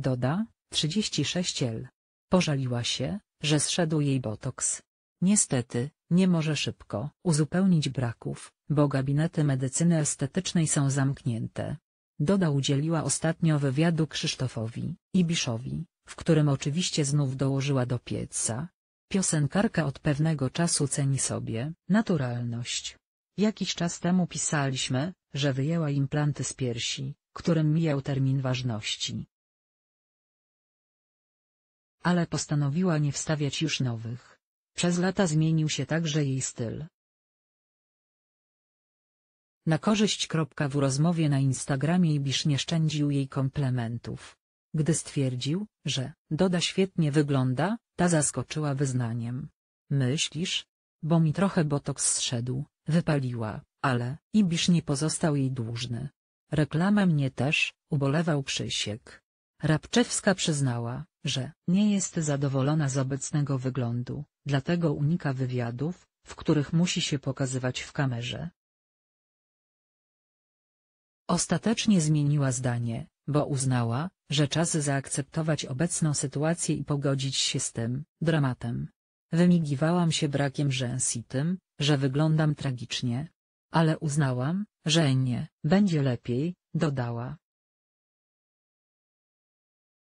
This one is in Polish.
Doda, 36 L. Pożaliła się, że zszedł jej botoks. Niestety, nie może szybko uzupełnić braków, bo gabinety medycyny estetycznej są zamknięte. Doda udzieliła ostatnio wywiadu Krzysztofowi Ibiszowi, w którym oczywiście znów dołożyła do pieca. Piosenkarka od pewnego czasu ceni sobie naturalność. Jakiś czas temu pisaliśmy, że wyjęła implanty z piersi, którym mijał termin ważności ale postanowiła nie wstawiać już nowych. Przez lata zmienił się także jej styl. Na korzyść. W rozmowie na Instagramie Ibisz nie szczędził jej komplementów. Gdy stwierdził, że Doda świetnie wygląda, ta zaskoczyła wyznaniem. Myślisz? Bo mi trochę botoks zszedł, wypaliła, ale Ibisz nie pozostał jej dłużny. Reklama mnie też, ubolewał Krzysiek. Rabczewska przyznała, że nie jest zadowolona z obecnego wyglądu, dlatego unika wywiadów, w których musi się pokazywać w kamerze. Ostatecznie zmieniła zdanie, bo uznała, że czas zaakceptować obecną sytuację i pogodzić się z tym dramatem. Wymigiwałam się brakiem rzęs i tym, że wyglądam tragicznie. Ale uznałam, że nie będzie lepiej, dodała.